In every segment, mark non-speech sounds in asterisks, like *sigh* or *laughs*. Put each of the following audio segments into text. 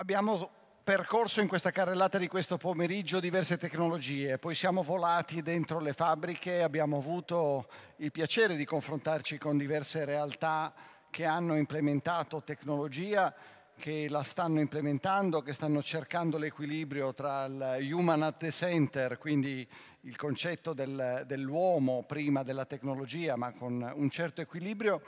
Abbiamo percorso in questa carrellata di questo pomeriggio diverse tecnologie, poi siamo volati dentro le fabbriche, abbiamo avuto il piacere di confrontarci con diverse realtà che hanno implementato tecnologia, che la stanno implementando, che stanno cercando l'equilibrio tra il human at the center, quindi il concetto del, dell'uomo prima della tecnologia, ma con un certo equilibrio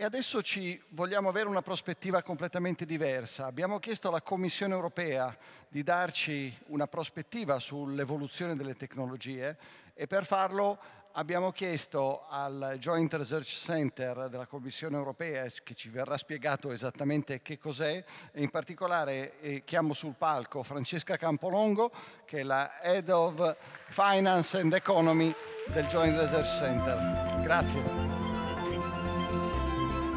e adesso ci vogliamo avere una prospettiva completamente diversa. Abbiamo chiesto alla Commissione europea di darci una prospettiva sull'evoluzione delle tecnologie e per farlo abbiamo chiesto al Joint Research Center della Commissione europea, che ci verrà spiegato esattamente che cos'è, e in particolare eh, chiamo sul palco Francesca Campolongo, che è la Head of Finance and Economy del Joint Research Center. Grazie.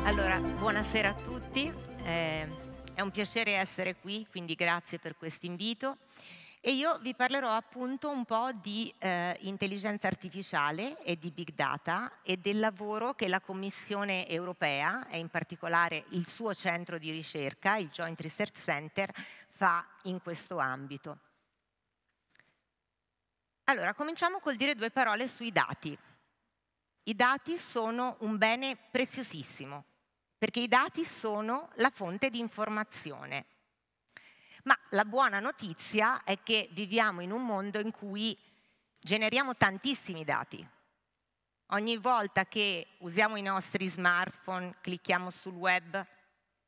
Allora, buonasera a tutti, eh, è un piacere essere qui, quindi grazie per questo invito. E io vi parlerò appunto un po' di eh, intelligenza artificiale e di big data e del lavoro che la Commissione europea e in particolare il suo centro di ricerca, il Joint Research Center, fa in questo ambito. Allora, cominciamo col dire due parole sui dati. I dati sono un bene preziosissimo perché i dati sono la fonte di informazione. Ma la buona notizia è che viviamo in un mondo in cui generiamo tantissimi dati. Ogni volta che usiamo i nostri smartphone, clicchiamo sul web,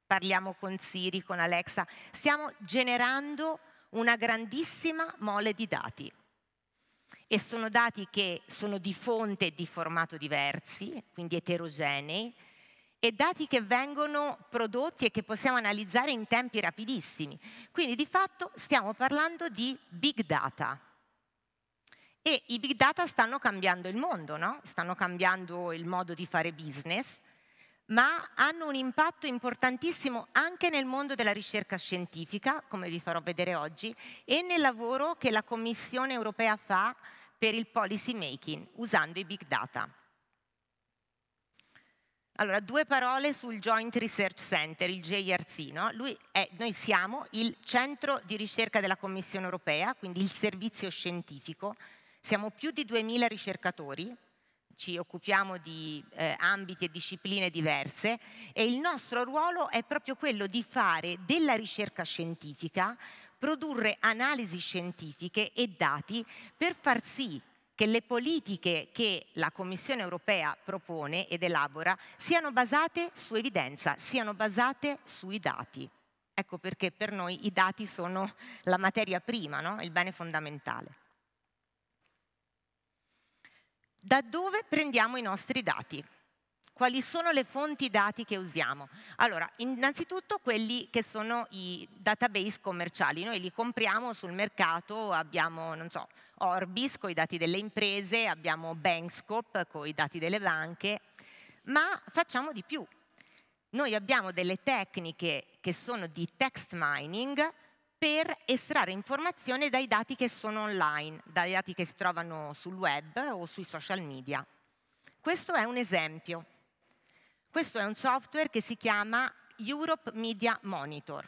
parliamo con Siri, con Alexa, stiamo generando una grandissima mole di dati. E sono dati che sono di fonte e di formato diversi, quindi eterogenei, e dati che vengono prodotti e che possiamo analizzare in tempi rapidissimi. Quindi di fatto stiamo parlando di big data. E i big data stanno cambiando il mondo, no? stanno cambiando il modo di fare business, ma hanno un impatto importantissimo anche nel mondo della ricerca scientifica, come vi farò vedere oggi, e nel lavoro che la Commissione europea fa per il policy making usando i big data. Allora, due parole sul Joint Research Center, il JRC. No? È, noi siamo il centro di ricerca della Commissione europea, quindi il servizio scientifico. Siamo più di 2.000 ricercatori, ci occupiamo di eh, ambiti e discipline diverse e il nostro ruolo è proprio quello di fare della ricerca scientifica, produrre analisi scientifiche e dati per far sì che le politiche che la Commissione europea propone ed elabora siano basate su evidenza, siano basate sui dati. Ecco perché per noi i dati sono la materia prima, no? il bene fondamentale. Da dove prendiamo i nostri dati? Quali sono le fonti dati che usiamo? Allora, innanzitutto quelli che sono i database commerciali. Noi li compriamo sul mercato, abbiamo, non so, Orbis con i dati delle imprese, abbiamo Bankscope con i dati delle banche, ma facciamo di più. Noi abbiamo delle tecniche che sono di text mining per estrarre informazione dai dati che sono online, dai dati che si trovano sul web o sui social media. Questo è un esempio. Questo è un software che si chiama Europe Media Monitor.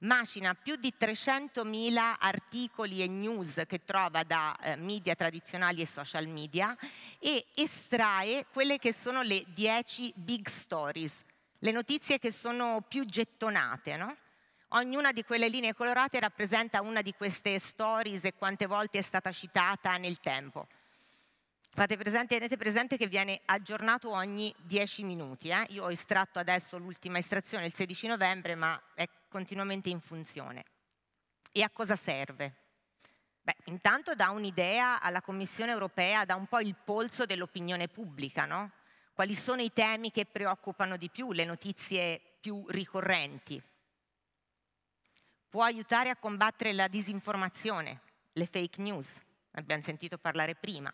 Macina più di 300.000 articoli e news che trova da eh, media tradizionali e social media e estrae quelle che sono le 10 big stories, le notizie che sono più gettonate, no? Ognuna di quelle linee colorate rappresenta una di queste stories e quante volte è stata citata nel tempo. Fate presente, tenete presente che viene aggiornato ogni 10 minuti. Eh? Io ho estratto adesso l'ultima estrazione il 16 novembre, ma è continuamente in funzione. E a cosa serve? Beh, intanto dà un'idea alla Commissione europea, dà un po' il polso dell'opinione pubblica, no? Quali sono i temi che preoccupano di più, le notizie più ricorrenti? Può aiutare a combattere la disinformazione, le fake news, abbiamo sentito parlare prima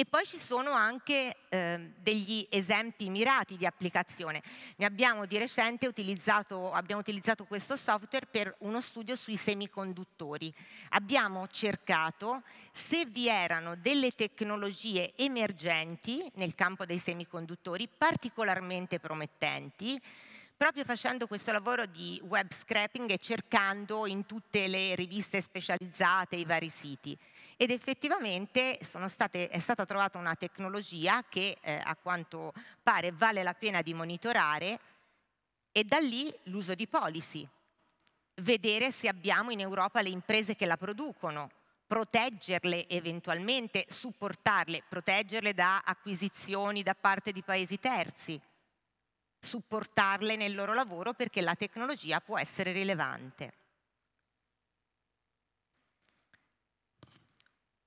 e poi ci sono anche eh, degli esempi mirati di applicazione. Ne abbiamo di recente utilizzato, abbiamo utilizzato questo software per uno studio sui semiconduttori. Abbiamo cercato se vi erano delle tecnologie emergenti nel campo dei semiconduttori particolarmente promettenti, proprio facendo questo lavoro di web scrapping e cercando in tutte le riviste specializzate i vari siti ed effettivamente state, è stata trovata una tecnologia che eh, a quanto pare vale la pena di monitorare e da lì l'uso di policy, vedere se abbiamo in Europa le imprese che la producono, proteggerle eventualmente, supportarle, proteggerle da acquisizioni da parte di paesi terzi, supportarle nel loro lavoro perché la tecnologia può essere rilevante.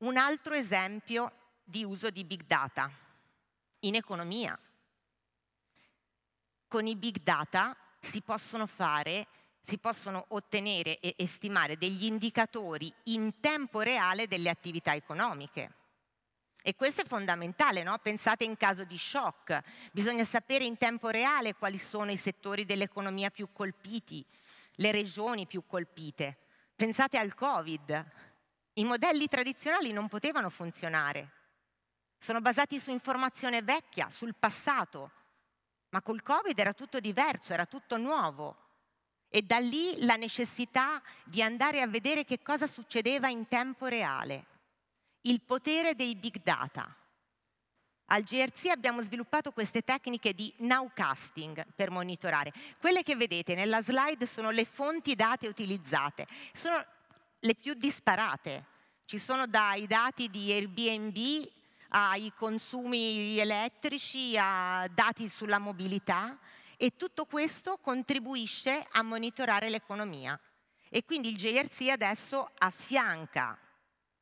un altro esempio di uso di big data in economia. Con i big data si possono fare si possono ottenere e stimare degli indicatori in tempo reale delle attività economiche. E questo è fondamentale, no? pensate in caso di shock, bisogna sapere in tempo reale quali sono i settori dell'economia più colpiti, le regioni più colpite. Pensate al Covid, i modelli tradizionali non potevano funzionare. Sono basati su informazione vecchia, sul passato. Ma col Covid era tutto diverso, era tutto nuovo. E da lì la necessità di andare a vedere che cosa succedeva in tempo reale. Il potere dei big data. Al GRC abbiamo sviluppato queste tecniche di nowcasting per monitorare. Quelle che vedete nella slide sono le fonti date utilizzate. Sono le più disparate. Ci sono dai dati di Airbnb ai consumi elettrici, a dati sulla mobilità e tutto questo contribuisce a monitorare l'economia. E quindi il JRC adesso affianca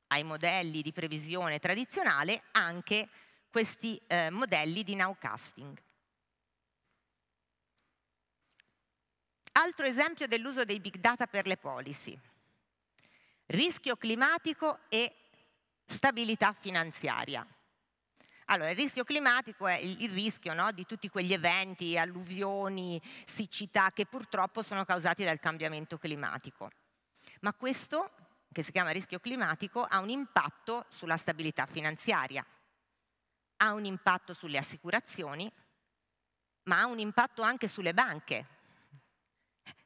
ai modelli di previsione tradizionale anche questi eh, modelli di nowcasting. Altro esempio dell'uso dei big data per le policy rischio climatico e stabilità finanziaria. Allora, il rischio climatico è il, rischio no, di tutti quegli eventi, alluvioni, siccità che purtroppo sono causati dal cambiamento climatico. Ma questo, che si chiama rischio climatico, ha un impatto sulla stabilità finanziaria, ha un impatto sulle assicurazioni, ma ha un impatto anche sulle banche.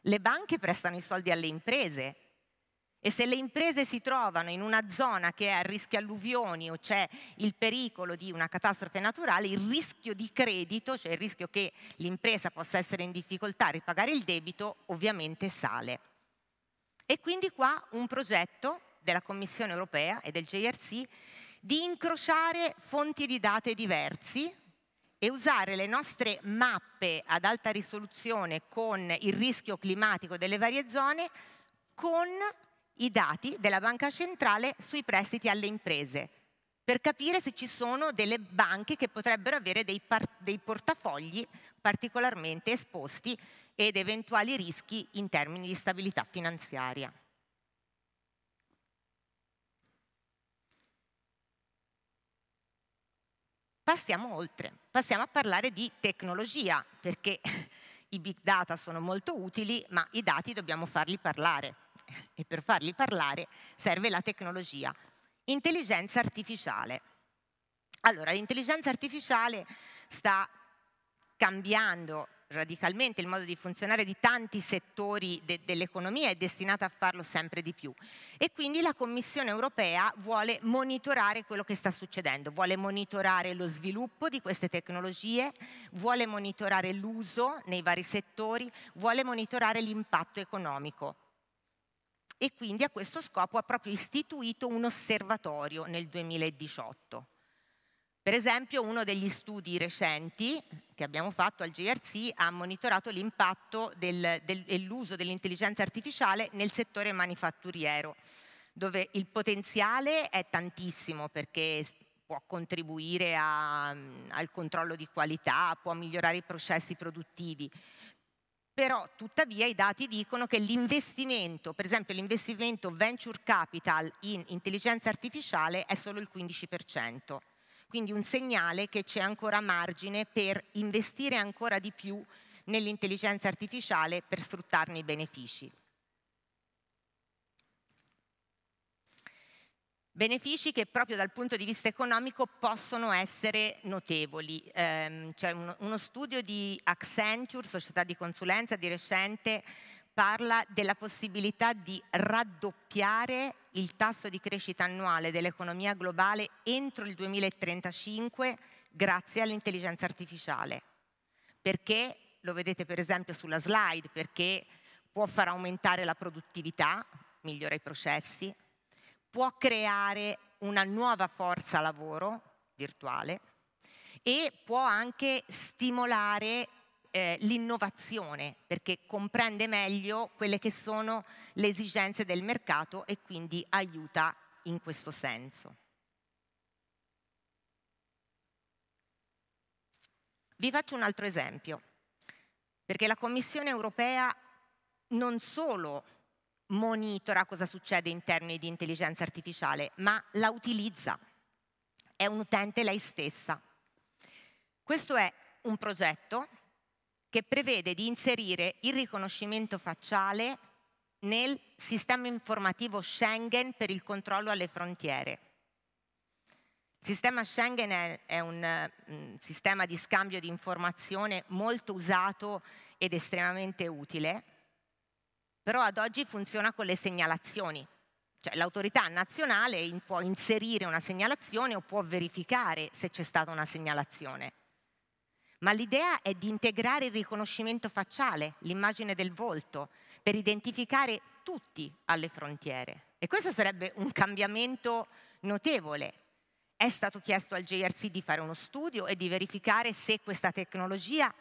Le banche prestano i soldi alle imprese e se le imprese si trovano in una zona che è a rischio alluvioni o c'è il pericolo di una catastrofe naturale, il rischio di credito, cioè il rischio che l'impresa possa essere in difficoltà a ripagare il debito, ovviamente sale. E quindi qua un progetto della Commissione europea e del JRC di incrociare fonti di date diversi e usare le nostre mappe ad alta risoluzione con il rischio climatico delle varie zone con i dati della banca centrale sui prestiti alle imprese per capire se ci sono delle banche che potrebbero avere dei, dei portafogli particolarmente esposti ed eventuali rischi in termini di stabilità finanziaria. Passiamo oltre, passiamo a parlare di tecnologia, perché *laughs* i big data sono molto utili, ma i dati dobbiamo farli parlare. *laughs* e per farli parlare serve la tecnologia. Intelligenza artificiale. Allora, l'intelligenza artificiale sta cambiando radicalmente il modo di funzionare di tanti settori de- dell'economia è destinata a farlo sempre di più. E quindi la Commissione europea vuole monitorare quello che sta succedendo, vuole monitorare lo sviluppo di queste tecnologie, vuole monitorare l'uso nei vari settori, vuole monitorare l'impatto economico e quindi a questo scopo ha proprio istituito un osservatorio nel 2018. Per esempio uno degli studi recenti che abbiamo fatto al GRC ha monitorato l'impatto del, del, e l'uso dell'intelligenza artificiale nel settore manifatturiero, dove il potenziale è tantissimo perché può contribuire a, al controllo di qualità, può migliorare i processi produttivi, però tuttavia i dati dicono che l'investimento, per esempio l'investimento venture capital in intelligenza artificiale è solo il 15%, quindi un segnale che c'è ancora margine per investire ancora di più nell'intelligenza artificiale per sfruttarne i benefici. Benefici che proprio dal punto di vista economico possono essere notevoli. Ehm, c'è un, uno studio di Accenture, società di consulenza di recente, parla della possibilità di raddoppiare il tasso di crescita annuale dell'economia globale entro il 2035 grazie all'intelligenza artificiale. Perché, lo vedete per esempio sulla slide, perché può far aumentare la produttività, migliora i processi, può creare una nuova forza lavoro virtuale e può anche stimolare eh, l'innovazione perché comprende meglio quelle che sono le esigenze del mercato e quindi aiuta in questo senso. Vi faccio un altro esempio, perché la Commissione europea non solo monitora cosa succede in termini di intelligenza artificiale, ma la utilizza. È un utente lei stessa. Questo è un progetto che prevede di inserire il riconoscimento facciale nel sistema informativo Schengen per il controllo alle frontiere. Il sistema Schengen è, è un um, sistema di scambio di informazione molto usato ed estremamente utile però ad oggi funziona con le segnalazioni. Cioè, l'autorità nazionale in, può inserire una segnalazione o può verificare se c'è stata una segnalazione. Ma l'idea è di integrare il riconoscimento facciale, l'immagine del volto, per identificare tutti alle frontiere. E questo sarebbe un cambiamento notevole. È stato chiesto al JRC di fare uno studio e di verificare se questa tecnologia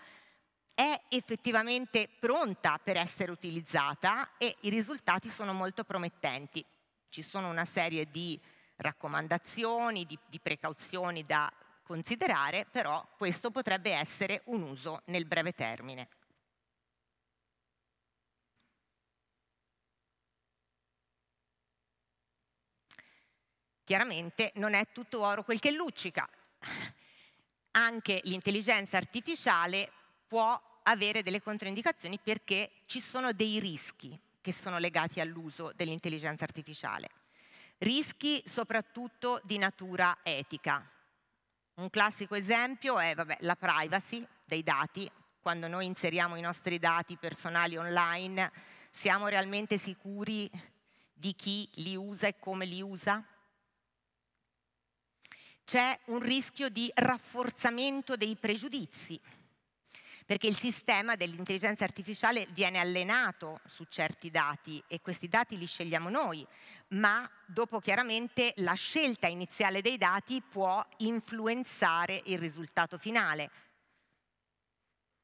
è effettivamente pronta per essere utilizzata e i risultati sono molto promettenti. Ci sono una serie di raccomandazioni, di, di precauzioni da considerare, però questo potrebbe essere un uso nel breve termine. Chiaramente non è tutto oro quel che luccica. Anche l'intelligenza artificiale può avere delle controindicazioni perché ci sono dei rischi che sono legati all'uso dell'intelligenza artificiale. Rischi soprattutto di natura etica. Un classico esempio è vabbè, la privacy dei dati. Quando noi inseriamo i nostri dati personali online, siamo realmente sicuri di chi li usa e come li usa? C'è un rischio di rafforzamento dei pregiudizi perché il sistema dell'intelligenza artificiale viene allenato su certi dati e questi dati li scegliamo noi, ma dopo chiaramente la scelta iniziale dei dati può influenzare il risultato finale.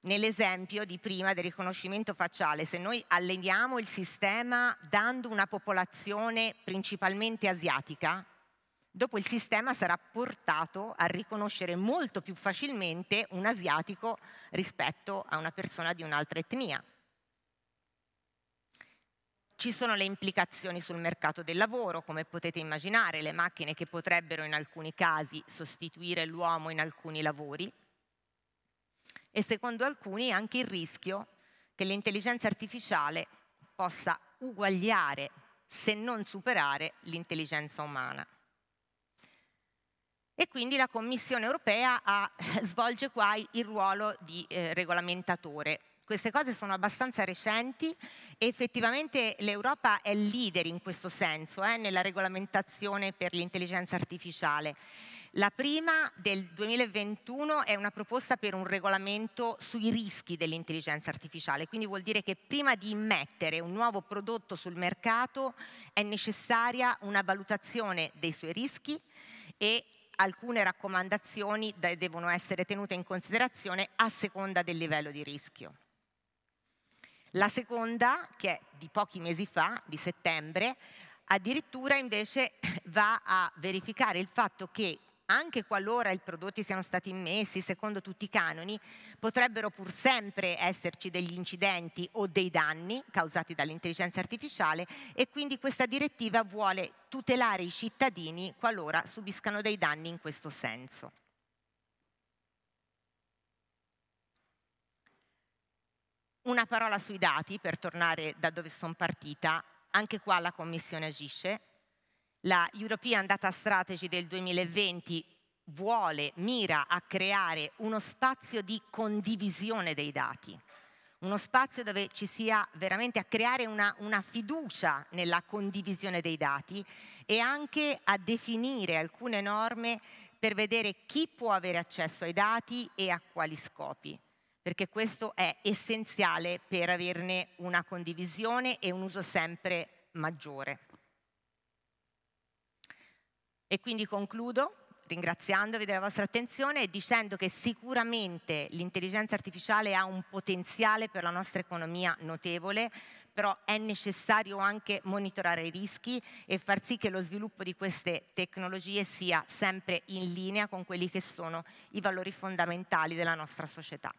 Nell'esempio di prima del riconoscimento facciale, se noi alleniamo il sistema dando una popolazione principalmente asiatica, dopo il sistema sarà portato a riconoscere molto più facilmente un asiatico rispetto a una persona di un'altra etnia. Ci sono le implicazioni sul mercato del lavoro, come potete immaginare, le macchine che potrebbero in alcuni casi sostituire l'uomo in alcuni lavori e secondo alcuni anche il rischio che l'intelligenza artificiale possa uguagliare, se non superare, l'intelligenza umana e quindi la Commissione europea ha, *laughs* svolge qua il ruolo di eh, regolamentatore. Queste cose sono abbastanza recenti e effettivamente l'Europa è leader in questo senso, eh, nella regolamentazione per l'intelligenza artificiale. La prima del 2021 è una proposta per un regolamento sui rischi dell'intelligenza artificiale, quindi vuol dire che prima di immettere un nuovo prodotto sul mercato è necessaria una valutazione dei suoi rischi e alcune raccomandazioni devono essere tenute in considerazione a seconda del livello di rischio. La seconda, che è di pochi mesi fa, di settembre, addirittura invece *coughs* va a verificare il fatto che anche qualora i prodotti siano stati immessi secondo tutti i canoni, potrebbero pur sempre esserci degli incidenti o dei danni causati dall'intelligenza artificiale e quindi questa direttiva vuole tutelare i cittadini qualora subiscano dei danni in questo senso. Una parola sui dati per tornare da dove sono partita. Anche qua la Commissione agisce, la European Data Strategy del 2020 vuole, mira a creare uno spazio di condivisione dei dati, uno spazio dove ci sia veramente a creare una, una, fiducia nella condivisione dei dati e anche a definire alcune norme per vedere chi può avere accesso ai dati e a quali scopi, perché questo è essenziale per averne una condivisione e un uso sempre maggiore. E quindi concludo ringraziandovi della vostra attenzione e dicendo che sicuramente l'intelligenza artificiale ha un potenziale per la nostra economia notevole, però è necessario anche monitorare i rischi e far sì che lo sviluppo di queste tecnologie sia sempre in linea con quelli che sono i valori fondamentali della nostra società.